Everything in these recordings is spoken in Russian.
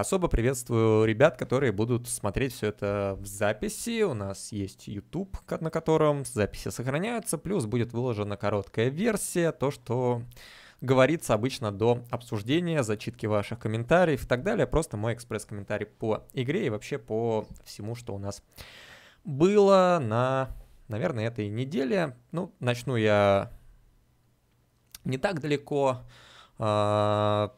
Особо приветствую ребят, которые будут смотреть все это в записи. У нас есть YouTube, на котором записи сохраняются, плюс будет выложена короткая версия, то, что говорится обычно до обсуждения, зачитки ваших комментариев и так далее. Просто мой экспресс-комментарий по игре и вообще по всему, что у нас было на, наверное, этой неделе. Ну, начну я не так далеко. А,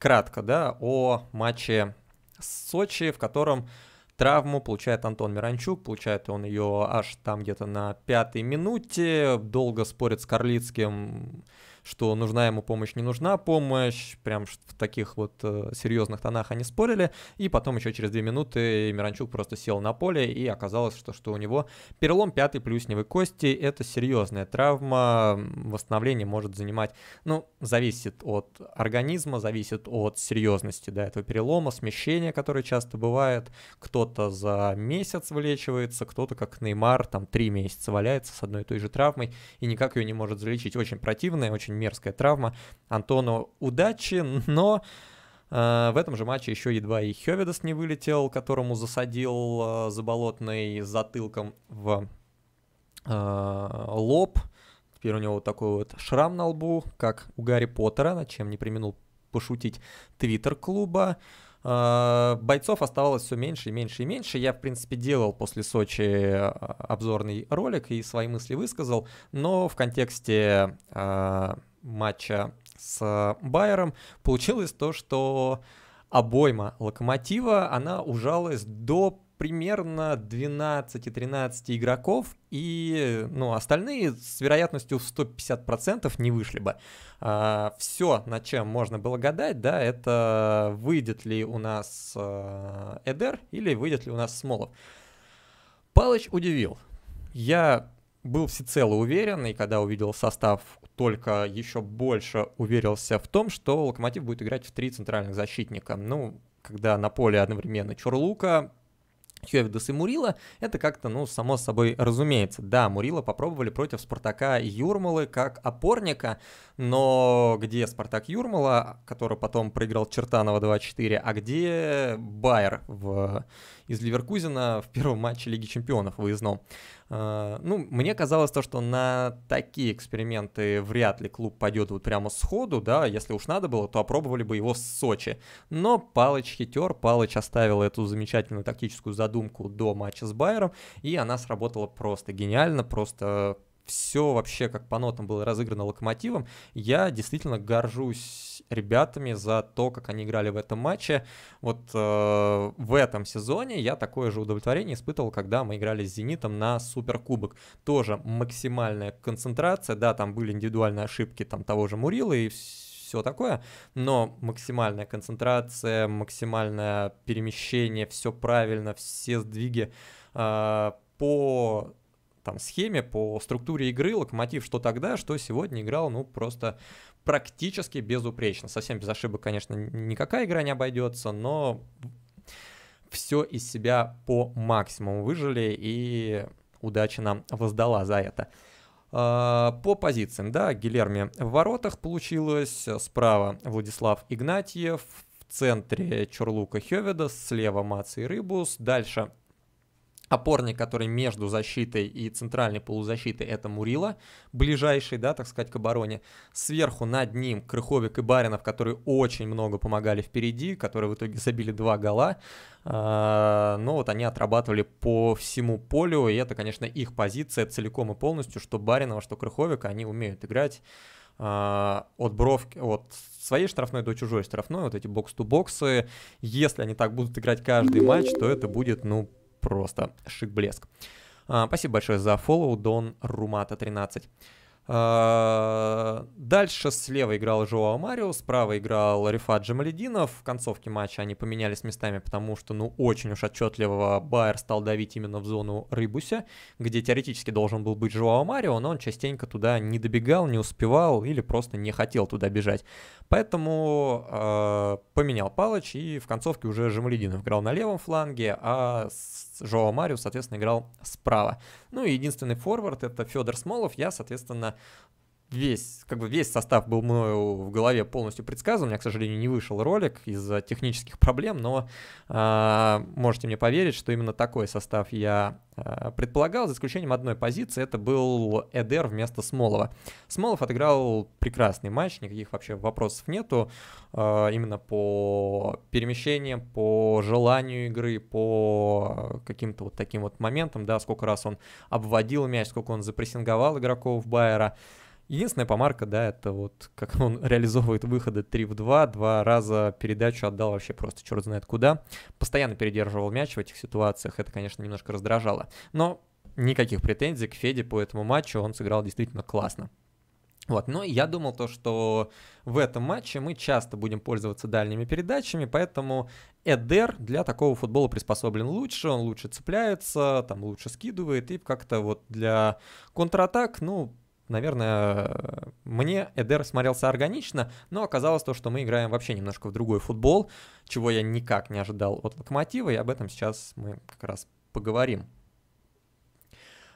кратко, да, о матче с Сочи, в котором травму получает Антон Миранчук, получает он ее аж там где-то на пятой минуте, долго спорит с Карлицким, что нужна ему помощь, не нужна помощь, прям в таких вот э, серьезных тонах они спорили, и потом еще через две минуты Миранчук просто сел на поле, и оказалось, что, что у него перелом пятой плюсневой кости, это серьезная травма, восстановление может занимать, ну, зависит от организма, зависит от серьезности, да, этого перелома, смещения, которое часто бывает, кто-то за месяц вылечивается, кто-то, как Неймар, там, три месяца валяется с одной и той же травмой, и никак ее не может залечить, очень противная, очень мерзкая травма Антону удачи, но э, в этом же матче еще едва и Хеведес не вылетел, которому засадил э, заболотный затылком в э, лоб. Теперь у него вот такой вот шрам на лбу, как у Гарри Поттера, над чем не применил пошутить твиттер клуба. Бойцов оставалось все меньше и меньше и меньше. Я, в принципе, делал после Сочи обзорный ролик и свои мысли высказал, но в контексте матча с э, Байером, получилось то, что обойма локомотива, она ужалась до примерно 12-13 игроков, и ну, остальные с вероятностью в 150% не вышли бы. А, все, на чем можно было гадать, да, это выйдет ли у нас э, Эдер или выйдет ли у нас Смолов. Палыч удивил. Я был всецело уверен, и когда увидел состав, только еще больше уверился в том, что Локомотив будет играть в три центральных защитника. Ну, когда на поле одновременно Чурлука, Хевидас и Мурила, это как-то, ну, само собой разумеется. Да, Мурила попробовали против Спартака и Юрмалы как опорника, но где Спартак Юрмала, который потом проиграл Чертанова 2-4, а где Байер в... из Ливеркузина в первом матче Лиги Чемпионов выездном? Э, ну, мне казалось то, что на такие эксперименты вряд ли клуб пойдет вот прямо сходу, да, если уж надо было, то опробовали бы его с Сочи. Но Палыч хитер, Палыч оставил эту замечательную тактическую задумку до матча с Байером, и она сработала просто гениально, просто все вообще как по нотам было разыграно локомотивом. Я действительно горжусь ребятами за то, как они играли в этом матче. Вот э, в этом сезоне я такое же удовлетворение испытывал, когда мы играли с Зенитом на Суперкубок. Тоже максимальная концентрация. Да, там были индивидуальные ошибки там того же Мурила и все такое, но максимальная концентрация, максимальное перемещение, все правильно, все сдвиги э, по там схеме, по структуре игры Локомотив что тогда, что сегодня играл, ну, просто практически безупречно. Совсем без ошибок, конечно, никакая игра не обойдется, но все из себя по максимуму выжили, и удача нам воздала за это. А, по позициям, да, Гилерми в воротах получилось, справа Владислав Игнатьев, в центре Чурлука Хеведа, слева Мац и Рыбус, дальше опорник, который между защитой и центральной полузащитой, это Мурила, ближайший, да, так сказать, к обороне. Сверху над ним Крыховик и Баринов, которые очень много помогали впереди, которые в итоге забили два гола. А, но вот они отрабатывали по всему полю, и это, конечно, их позиция целиком и полностью, что Баринова, что Крыховика, они умеют играть а, от бровки, от своей штрафной до чужой штрафной, вот эти бокс-ту-боксы. Если они так будут играть каждый матч, то это будет, ну, просто шик-блеск. А, спасибо большое за фоллоу, Дон Румата 13. А, дальше слева играл Жоао Марио, справа играл Рифат Джамалединов. В концовке матча они поменялись местами, потому что, ну, очень уж отчетливо Байер стал давить именно в зону Рыбуся, где теоретически должен был быть Жоао Марио, но он частенько туда не добегал, не успевал или просто не хотел туда бежать. Поэтому а, поменял Палыч, и в концовке уже Джамалединов играл на левом фланге, а с Жоа Марио, соответственно, играл справа. Ну и единственный форвард это Федор Смолов, я, соответственно, весь, как бы весь состав был мною в голове полностью предсказан. У меня, к сожалению, не вышел ролик из-за технических проблем, но э, можете мне поверить, что именно такой состав я э, предполагал, за исключением одной позиции. Это был Эдер вместо Смолова. Смолов отыграл прекрасный матч, никаких вообще вопросов нету. Э, именно по перемещениям, по желанию игры, по каким-то вот таким вот моментам, да, сколько раз он обводил мяч, сколько он запрессинговал игроков Байера. Единственная помарка, да, это вот как он реализовывает выходы 3 в 2, два раза передачу отдал вообще просто черт знает куда. Постоянно передерживал мяч в этих ситуациях, это, конечно, немножко раздражало. Но никаких претензий к Феде по этому матчу, он сыграл действительно классно. Вот, но ну я думал то, что в этом матче мы часто будем пользоваться дальними передачами, поэтому Эдер для такого футбола приспособлен лучше, он лучше цепляется, там лучше скидывает, и как-то вот для контратак, ну, наверное, мне Эдер смотрелся органично, но оказалось то, что мы играем вообще немножко в другой футбол, чего я никак не ожидал от Локомотива, и об этом сейчас мы как раз поговорим.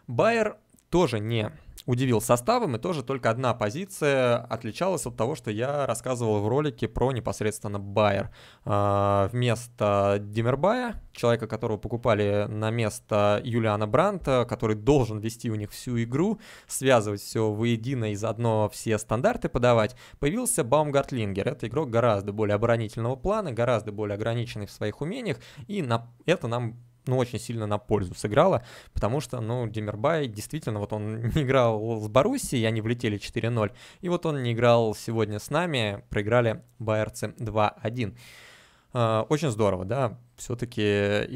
Байер тоже не удивил составом, и тоже только одна позиция отличалась от того, что я рассказывал в ролике про непосредственно Байер. А, вместо Демербая, человека, которого покупали на место Юлиана Бранта, который должен вести у них всю игру, связывать все воедино и заодно все стандарты подавать, появился Баумгартлингер. Это игрок гораздо более оборонительного плана, гораздо более ограниченный в своих умениях, и на это нам ну, очень сильно на пользу сыграло, потому что, ну, Демербай действительно, вот он не играл с Боруссией, они влетели 4-0, и вот он не играл сегодня с нами, проиграли байерцы 2-1. А, очень здорово, да, все-таки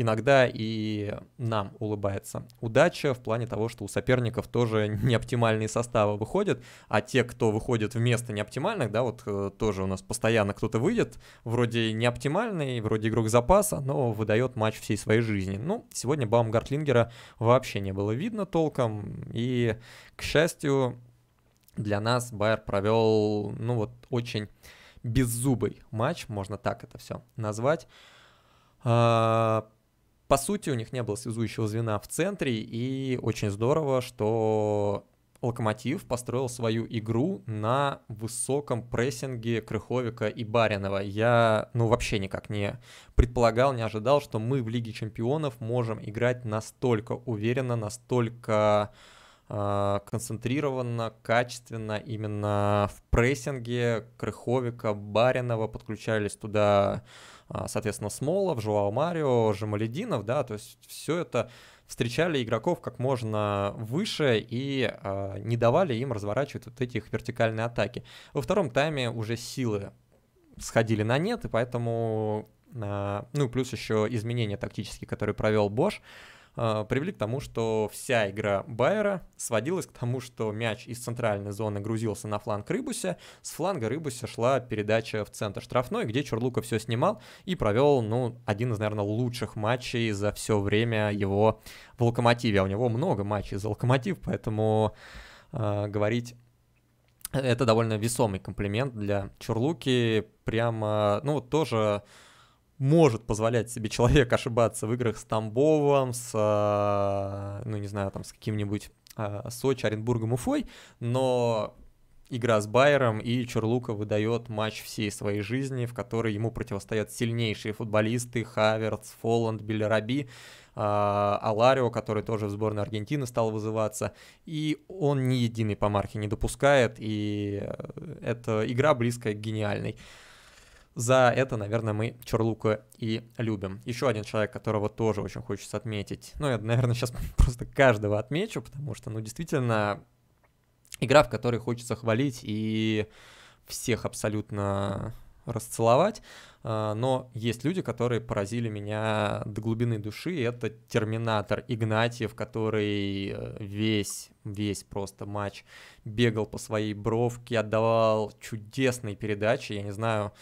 иногда и нам улыбается удача в плане того, что у соперников тоже неоптимальные составы выходят, а те, кто выходит вместо неоптимальных, да, вот э, тоже у нас постоянно кто-то выйдет, вроде неоптимальный, вроде игрок запаса, но выдает матч всей своей жизни. Ну, сегодня Баумгартлингера вообще не было видно толком, и, к счастью, для нас Байер провел, ну вот, очень беззубый матч, можно так это все назвать. А, по сути, у них не было связующего звена в центре, и очень здорово, что Локомотив построил свою игру на высоком прессинге Крыховика и Баринова. Я, ну, вообще никак не предполагал, не ожидал, что мы в Лиге Чемпионов можем играть настолько уверенно, настолько а, концентрированно, качественно именно в прессинге Крыховика, Баринова подключались туда, а, соответственно, Смолов, Жуал Марио, Жамалединов, да, то есть все это встречали игроков как можно выше и а, не давали им разворачивать вот эти их вертикальные атаки. Во втором тайме уже силы сходили на нет, и поэтому, ну, плюс еще изменения тактические, которые провел Бош, а, привели к тому, что вся игра Байера сводилась к тому, что мяч из центральной зоны грузился на фланг Рыбуся, с фланга Рыбуся шла передача в центр штрафной, где Чурлука все снимал и провел, ну, один из, наверное, лучших матчей за все время его в Локомотиве. А у него много матчей за Локомотив, поэтому э, говорить это довольно весомый комплимент для Чурлуки. Прямо, ну, тоже может позволять себе человек ошибаться в играх с Тамбовом, с, а, ну, не знаю, там, с каким-нибудь а, Сочи, Оренбургом, Уфой, но игра с Байером, и Чурлука выдает матч всей своей жизни, в которой ему противостоят сильнейшие футболисты Хаверц, Фолланд, Беллераби, а, Аларио, который тоже в сборной Аргентины стал вызываться, и он ни единой помарки не допускает, и э, эта игра близкая к гениальной за это, наверное, мы Черлука и любим. Еще один человек, которого тоже очень хочется отметить. Ну, я, наверное, сейчас просто каждого отмечу, потому что, ну, действительно, игра, в которой хочется хвалить и всех абсолютно расцеловать, а, но есть люди, которые поразили меня до глубины души. Это Терминатор Игнатьев, который э, весь, весь просто матч бегал по своей бровке, отдавал чудесные передачи. Я не знаю,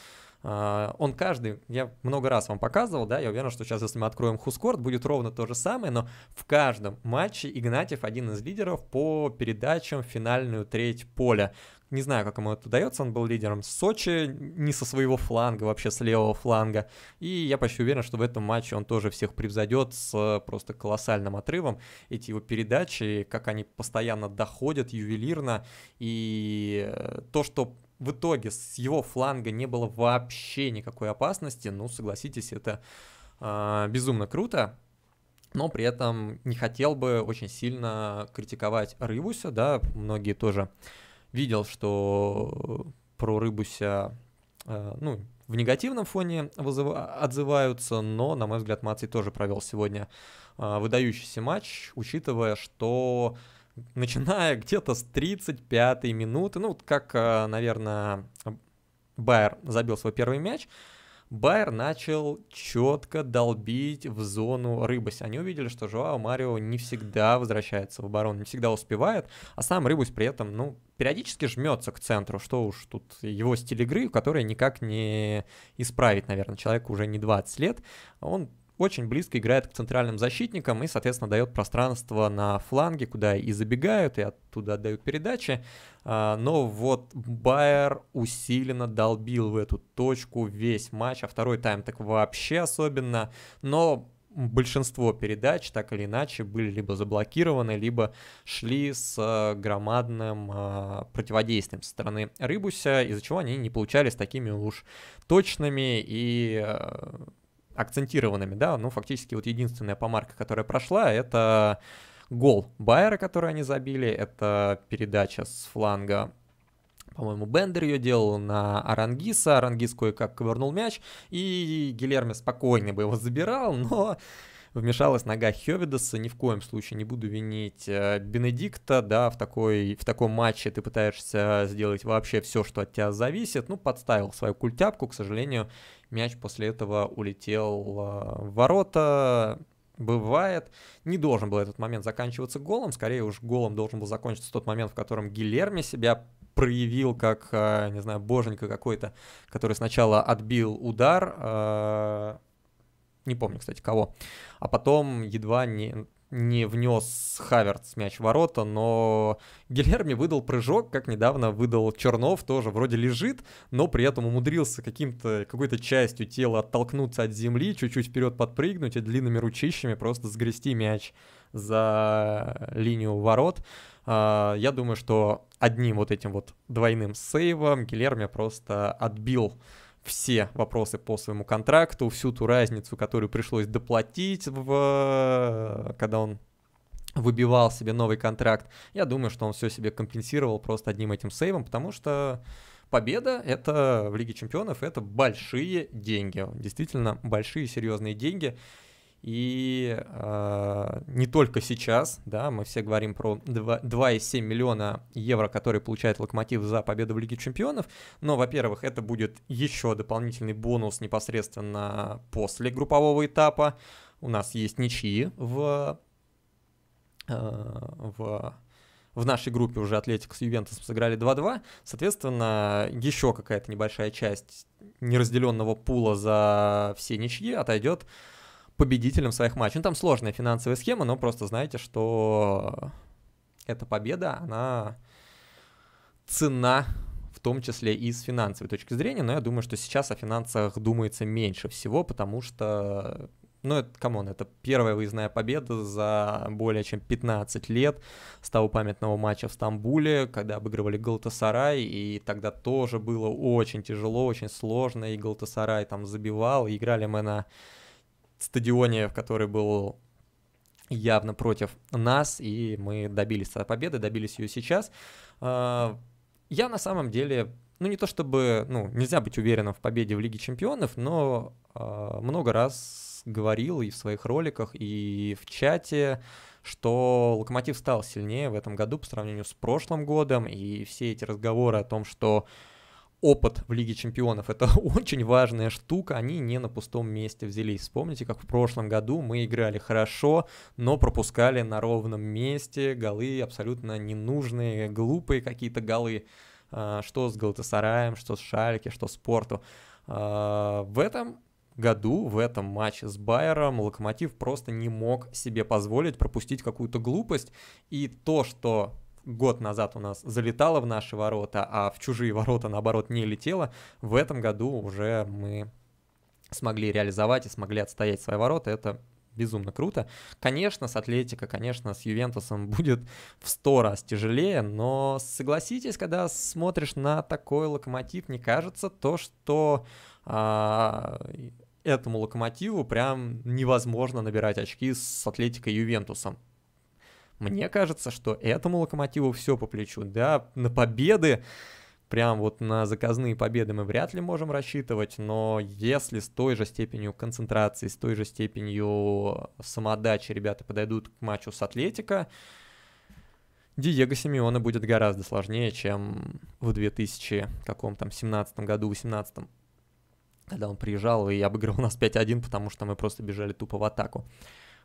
а, он каждый, я много раз вам показывал, да, я уверен, что сейчас, если мы откроем Хускорт, будет ровно то же самое, но в каждом матче Игнатьев один из лидеров по передачам в финальную треть поля. Не знаю, как ему это удается, он был лидером Сочи, не со своего фланга, вообще с левого фланга. И я почти уверен, что в этом матче он тоже всех превзойдет с э, просто колоссальным отрывом. Эти его передачи, как они постоянно доходят ювелирно, и э, то, что в итоге с его фланга не было вообще никакой опасности, ну, согласитесь, это э, безумно круто. Но при этом не хотел бы очень сильно критиковать Рыбуся, да, многие тоже видел, что про Рыбуся, э, ну, в негативном фоне вызыв... отзываются, но, на мой взгляд, Маций тоже провел сегодня э, выдающийся матч, учитывая, что начиная где-то с 35-й минуты, ну, вот как, э, наверное, Байер забил свой первый мяч, Байер начал четко долбить в зону Рыбась. Они увидели, что Жоао Марио не всегда возвращается в оборону, не всегда успевает, а сам Рыбусь при этом, ну, периодически жмется к центру, что уж тут его стиль игры, который никак не исправить, наверное, человеку уже не 20 лет. Он очень близко играет к центральным защитникам и, соответственно, дает пространство на фланге, куда и забегают, и оттуда отдают передачи. А, но вот Байер усиленно долбил в эту точку весь матч, а второй тайм так вообще особенно. Но большинство передач так или иначе были либо заблокированы, либо шли с э, громадным э, противодействием со стороны Рыбуся, из-за чего они не получались такими уж точными и э, акцентированными, да, ну, фактически вот единственная помарка, которая прошла, это гол Байера, который они забили, это передача с фланга по-моему, Бендер ее делал на Арангиса, Арангис кое-как ковырнул мяч, и Гилерме спокойно бы его забирал, но вмешалась нога Хевидаса, ни в коем случае не буду винить э, Бенедикта, да, в, такой, в таком матче ты пытаешься сделать вообще все, что от тебя зависит, ну, подставил свою культяпку, к сожалению, мяч после этого улетел э, в ворота, бывает. Не должен был этот момент заканчиваться голом, скорее уж голом должен был закончиться тот момент, в котором Гилерми себя проявил как, э, не знаю, боженька какой-то, который сначала отбил удар, не помню, кстати, кого. А потом едва не, не внес Хаверц мяч в ворота, но Гильерми выдал прыжок, как недавно выдал Чернов, тоже вроде лежит, но при этом умудрился каким-то, какой-то частью тела оттолкнуться от земли, чуть-чуть вперед подпрыгнуть и длинными ручищами просто сгрести мяч за линию ворот. А, я думаю, что одним вот этим вот двойным сейвом Гильерми просто отбил все вопросы по своему контракту, всю ту разницу, которую пришлось доплатить, в, когда он выбивал себе новый контракт. Я думаю, что он все себе компенсировал просто одним этим сейвом, потому что победа это в Лиге Чемпионов это большие деньги. Действительно, большие серьезные деньги. И э, не только сейчас, да, мы все говорим про 2,7 миллиона евро, которые получает Локомотив за победу в Лиге Чемпионов, но, во-первых, это будет еще дополнительный бонус непосредственно после группового этапа. У нас есть ничьи в, э, в в нашей группе уже Атлетик с Ювентусом сыграли 2-2. Соответственно, еще какая-то небольшая часть неразделенного пула за все ничьи отойдет победителем своих матчей. Ну, там сложная финансовая схема, но просто знаете, что эта победа, она цена в том числе и с финансовой точки зрения, но я думаю, что сейчас о финансах думается меньше всего, потому что ну, это, камон, это первая выездная победа за более чем 15 лет с того памятного матча в Стамбуле, когда обыгрывали Галтасарай, и тогда тоже было очень тяжело, очень сложно, и Галтасарай там забивал, и играли мы на стадионе, в который был явно против нас, и мы добились победы, добились ее сейчас. А, я на самом деле, ну не то чтобы, ну нельзя быть уверенным в победе в Лиге Чемпионов, но а, много раз говорил и в своих роликах, и в чате, что Локомотив стал сильнее в этом году по сравнению с прошлым годом, и все эти разговоры о том, что опыт в Лиге Чемпионов. Это очень важная штука, они не на пустом месте взялись. Вспомните, как в прошлом году мы играли хорошо, но пропускали на ровном месте голы абсолютно ненужные, глупые какие-то голы. А, что с Галатасараем, что с Шальке что с Порту. А, в этом году в этом матче с Байером Локомотив просто не мог себе позволить пропустить какую-то глупость. И то, что год назад у нас залетала в наши ворота, а в чужие ворота, наоборот, не летела, в этом году уже мы смогли реализовать и смогли отстоять свои ворота. Это безумно круто. Конечно, с Атлетико, конечно, с Ювентусом будет в сто раз тяжелее, но согласитесь, когда смотришь на такой локомотив, не кажется то, что а, этому локомотиву прям невозможно набирать очки с Атлетико и Ювентусом. Мне кажется, что этому локомотиву все по плечу. Да, на победы, прям вот на заказные победы мы вряд ли можем рассчитывать, но если с той же степенью концентрации, с той же степенью самодачи ребята подойдут к матчу с Атлетика, Диего Симеона будет гораздо сложнее, чем в 2000 каком там 17 году, 18 когда он приезжал и обыграл нас 5-1, потому что мы просто бежали тупо в атаку.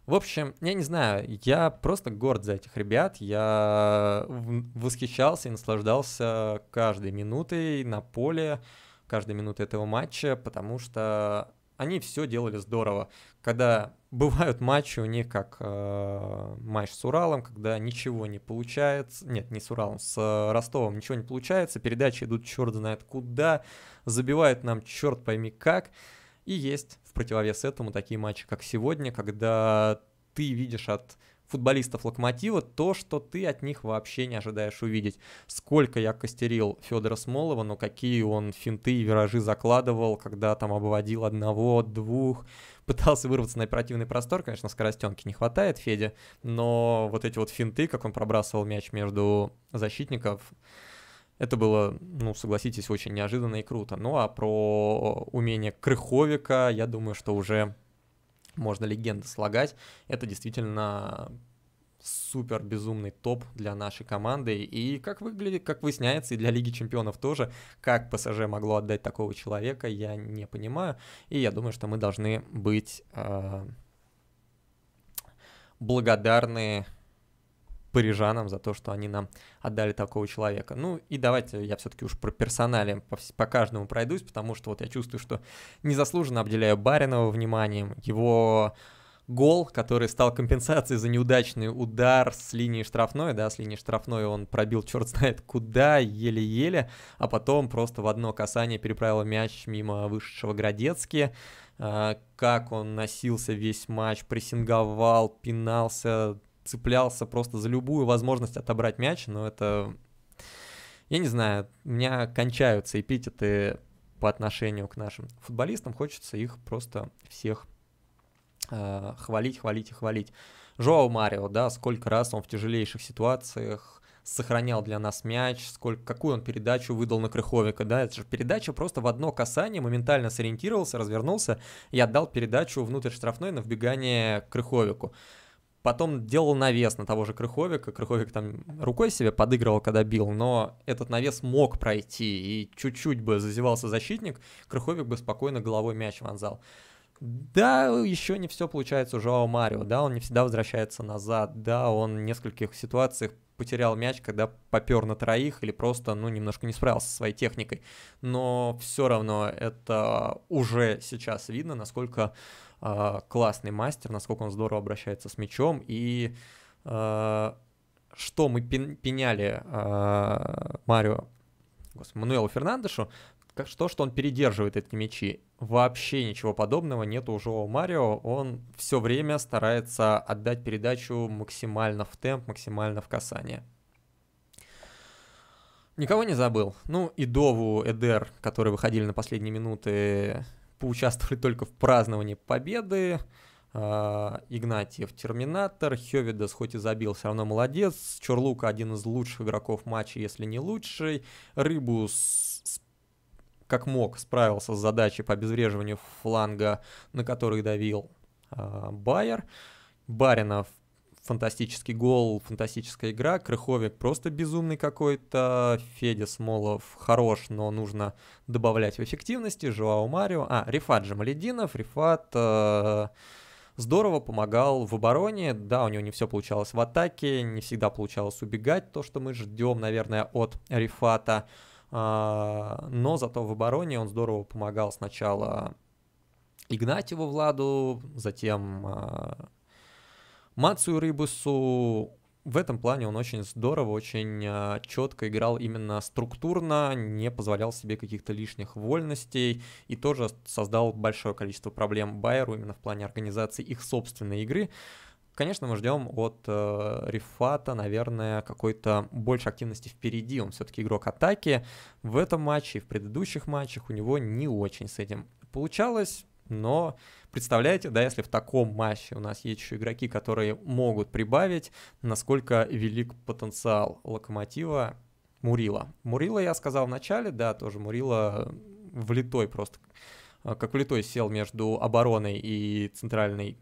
В общем, я не знаю, я просто горд за этих ребят, я восхищался и наслаждался каждой минутой на поле, каждой минутой этого матча, потому что они все делали здорово. Когда бывают матчи у них, как э, матч с Уралом, когда ничего не получается, нет, не с Уралом, с э, Ростовом ничего не получается, передачи идут черт знает куда, забивают нам черт пойми как, и есть в противовес этому такие матчи, как сегодня, когда ты видишь от футболистов Локомотива то, что ты от них вообще не ожидаешь увидеть. Сколько я костерил Федора Смолова, но какие он финты и виражи закладывал, когда там обводил одного, двух, пытался вырваться на оперативный простор, конечно, скоростенки не хватает Феде, но вот эти вот финты, как он пробрасывал мяч между защитников, это было, ну, согласитесь, очень неожиданно и круто. Ну а про умение Крыховика, я думаю, что уже можно легенды слагать. Это действительно супер безумный топ для нашей команды. И как выглядит, как выясняется, и для Лиги Чемпионов тоже, как ПСЖ могло отдать такого человека, я не понимаю. И я думаю, что мы должны быть э, благодарны парижанам за то, что они нам отдали такого человека. Ну и давайте я все-таки уж про персонали по, по каждому пройдусь, потому что вот я чувствую, что незаслуженно обделяю Баринова вниманием, его гол, который стал компенсацией за неудачный удар с линии штрафной, да, с линии штрафной он пробил черт знает куда, еле-еле, а потом просто в одно касание переправил мяч мимо вышедшего Градецки, а, как он носился весь матч, прессинговал, пинался, цеплялся просто за любую возможность отобрать мяч, но это... Я не знаю, у меня кончаются эпитеты по отношению к нашим футболистам, хочется их просто всех э, хвалить, хвалить и хвалить. Жоау Марио, да, сколько раз он в тяжелейших ситуациях сохранял для нас мяч, сколько, какую он передачу выдал на Крыховика, да, это же передача просто в одно касание, моментально сориентировался, развернулся и отдал передачу внутрь штрафной на вбегание к Крыховику. Потом делал навес на того же Крыховика. Крыховик там рукой себе подыгрывал, когда бил, но этот навес мог пройти, и чуть-чуть бы зазевался защитник, Крыховик бы спокойно головой мяч вонзал. Да, еще не все получается у Жоао Марио, да, он не всегда возвращается назад, да, он в нескольких ситуациях потерял мяч, когда попер на троих или просто, ну, немножко не справился со своей техникой. Но все равно это уже сейчас видно, насколько а, классный мастер, насколько он здорово обращается с мячом. И а, что мы пеняли а, Марио, господи, Мануэлу Фернандешу, то, что он передерживает эти мячи. Вообще ничего подобного нет уже у Марио. Он все время старается отдать передачу максимально в темп, максимально в касание. Никого не забыл. Ну, и Дову, Эдер, которые выходили на последние минуты поучаствовали только в праздновании победы. А, Игнатьев терминатор, Хевидас хоть и забил, все равно молодец, Чорлука один из лучших игроков матча, если не лучший, Рыбу с... как мог справился с задачей по обезвреживанию фланга, на который давил э, Байер, Баринов фантастический гол, фантастическая игра. Крыховик просто безумный какой-то. Федя Смолов хорош, но нужно добавлять в эффективности. Жоао Марио. А, Рифат Жамалединов. Рифат э, здорово помогал в обороне. Да, у него не все получалось в атаке, не всегда получалось убегать. То, что мы ждем, наверное, от Рифата. Э, но зато в обороне он здорово помогал сначала Игнатьеву Владу, затем... Э, Мацию Рыбусу в этом плане он очень здорово, очень а, четко играл именно структурно, не позволял себе каких-то лишних вольностей и тоже создал большое количество проблем Байеру именно в плане организации их собственной игры. Конечно, мы ждем от э, Рифата, наверное, какой-то больше активности впереди. Он все-таки игрок атаки. В этом матче и в предыдущих матчах у него не очень с этим получалось, но Представляете, да, если в таком матче у нас есть еще игроки, которые могут прибавить, насколько велик потенциал Локомотива Мурила. Мурила, я сказал в начале, да, тоже Мурила э, влитой просто, э, как влитой сел между обороной и центральной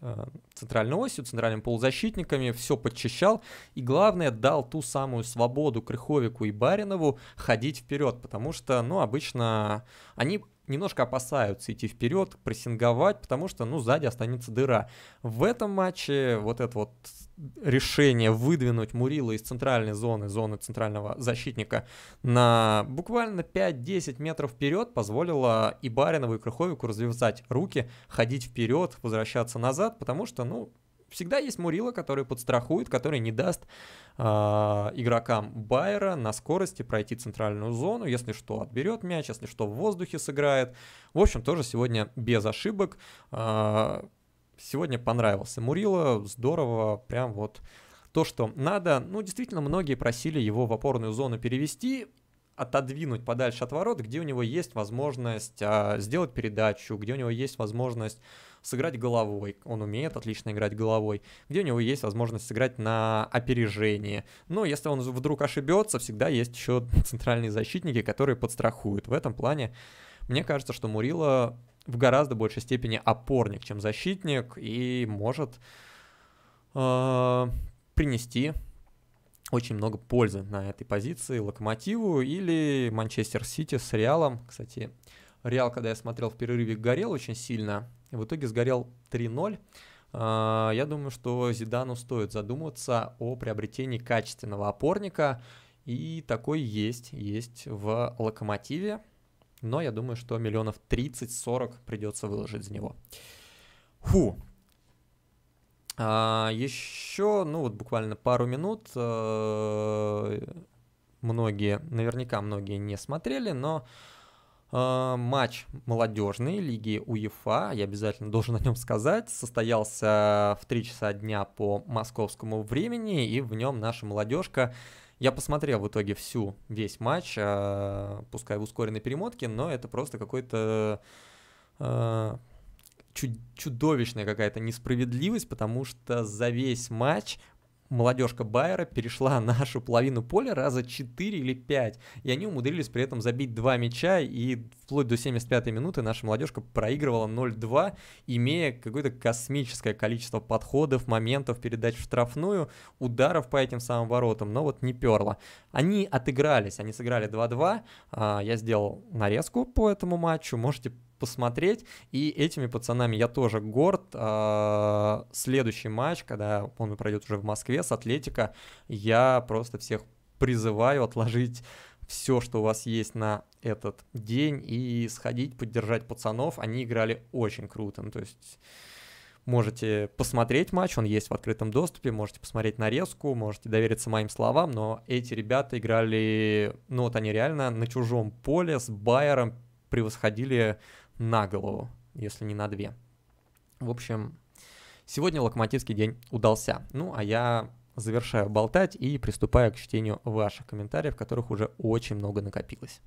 э, центральной осью, центральными полузащитниками, все подчищал и, главное, дал ту самую свободу Крыховику и Баринову ходить вперед, потому что, ну, обычно они немножко опасаются идти вперед, прессинговать, потому что, ну, сзади останется дыра. В этом матче вот это вот решение выдвинуть Мурила из центральной зоны, зоны центрального защитника, на буквально 5-10 метров вперед позволило и Баринову, и Крыховику развязать руки, ходить вперед, возвращаться назад, потому что, ну, всегда есть Мурила, который подстрахует, который не даст э, игрокам Байера на скорости пройти центральную зону, если что, отберет мяч, если что, в воздухе сыграет. В общем, тоже сегодня без ошибок. Э, сегодня понравился Мурила, здорово, прям вот то, что надо. Ну, действительно, многие просили его в опорную зону перевести, отодвинуть подальше от ворот, где у него есть возможность а, сделать передачу, где у него есть возможность сыграть головой. Он умеет отлично играть головой, где у него есть возможность сыграть на опережение. Но если он вдруг ошибется, всегда есть еще центральные защитники, которые подстрахуют. В этом плане мне кажется, что Мурила в гораздо большей степени опорник, чем защитник, и может э, принести очень много пользы на этой позиции Локомотиву или Манчестер Сити с Реалом. Кстати, Реал, когда я смотрел в перерыве, горел очень сильно. В итоге сгорел 3-0. А, я думаю, что Зидану стоит задуматься о приобретении качественного опорника. И такой есть, есть в «Локомотиве». Но я думаю, что миллионов 30-40 придется выложить за него. Фу. А, еще, ну вот буквально пару минут. Э, многие, наверняка многие не смотрели, но а, матч молодежной лиги УЕФА, я обязательно должен о нем сказать, состоялся в 3 часа дня по московскому времени, и в нем наша молодежка я посмотрел в итоге всю, весь матч, а, пускай в ускоренной перемотке, но это просто какой-то а, чудовищная какая-то несправедливость, потому что за весь матч молодежка Байера перешла нашу половину поля раза 4 или 5, и они умудрились при этом забить два мяча и вплоть до 75-й минуты наша молодежка проигрывала 0-2, имея какое-то космическое количество подходов, моментов, передач в штрафную, ударов по этим самым воротам, но вот не перло. Они отыгрались, они сыграли 2-2, а, я сделал нарезку по этому матчу, можете посмотреть. И этими пацанами я тоже горд. А, следующий матч, когда он пройдет уже в Москве с Атлетика, я просто всех призываю отложить все, что у вас есть на этот день и сходить, поддержать пацанов. Они играли очень круто. Ну, то есть можете посмотреть матч, он есть в открытом доступе, можете посмотреть нарезку, можете довериться моим словам, но эти ребята играли, ну вот они реально на чужом поле с Байером превосходили на голову, если не на две. В общем, сегодня локомотивский день удался. Ну, а я завершаю болтать и приступаю к чтению ваших комментариев, которых уже очень много накопилось.